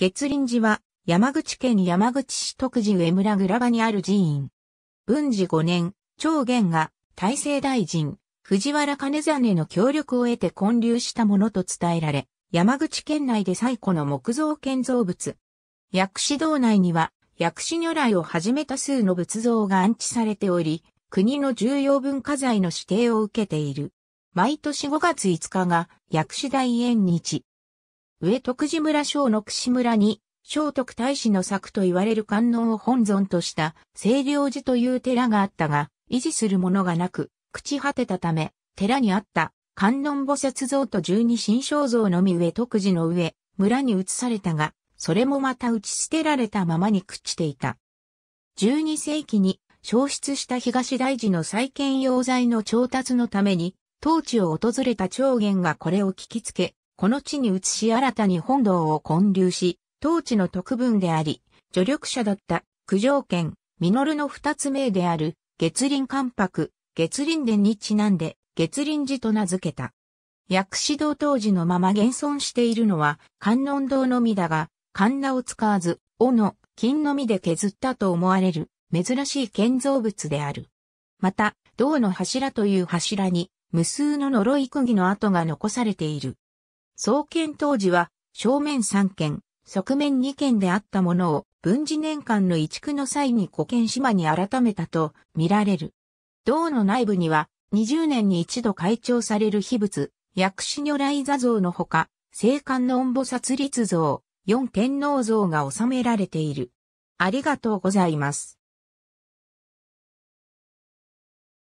月林寺は山口県山口市徳寺上村倉場にある寺院。文治5年、長元が大政大臣、藤原兼実の協力を得て建立したものと伝えられ、山口県内で最古の木造建造物。薬師堂内には薬師如来をはじめ多数の仏像が安置されており、国の重要文化財の指定を受けている。毎年5月5日が薬師大縁日。上徳寺村小の串村に、聖徳太子の作と言われる観音を本尊とした清涼寺という寺があったが、維持するものがなく、朽ち果てたため、寺にあった観音菩薩像と十二神章像のみ上徳寺の上、村に移されたが、それもまた打ち捨てられたままに朽ちていた。十二世紀に消失した東大寺の再建用材の調達のために、当地を訪れた長元がこれを聞きつけ、この地に移し新たに本堂を建立し、当地の特分であり、助力者だった九条剣、実の二つ名である、月林関白、月林殿にちなんで、月林寺と名付けた。薬師堂当時のまま現存しているのは、観音堂のみだが、神ンを使わず、尾の金のみで削ったと思われる、珍しい建造物である。また、銅の柱という柱に、無数の呪い釘の跡が残されている。創建当時は正面3軒、側面2軒であったものを文治年間の移築の際に古建島に改めたと見られる。銅の内部には20年に一度開帳される秘仏、薬師如来座像のほか、聖観の音菩薩立像、四天王像が収められている。ありがとうございます。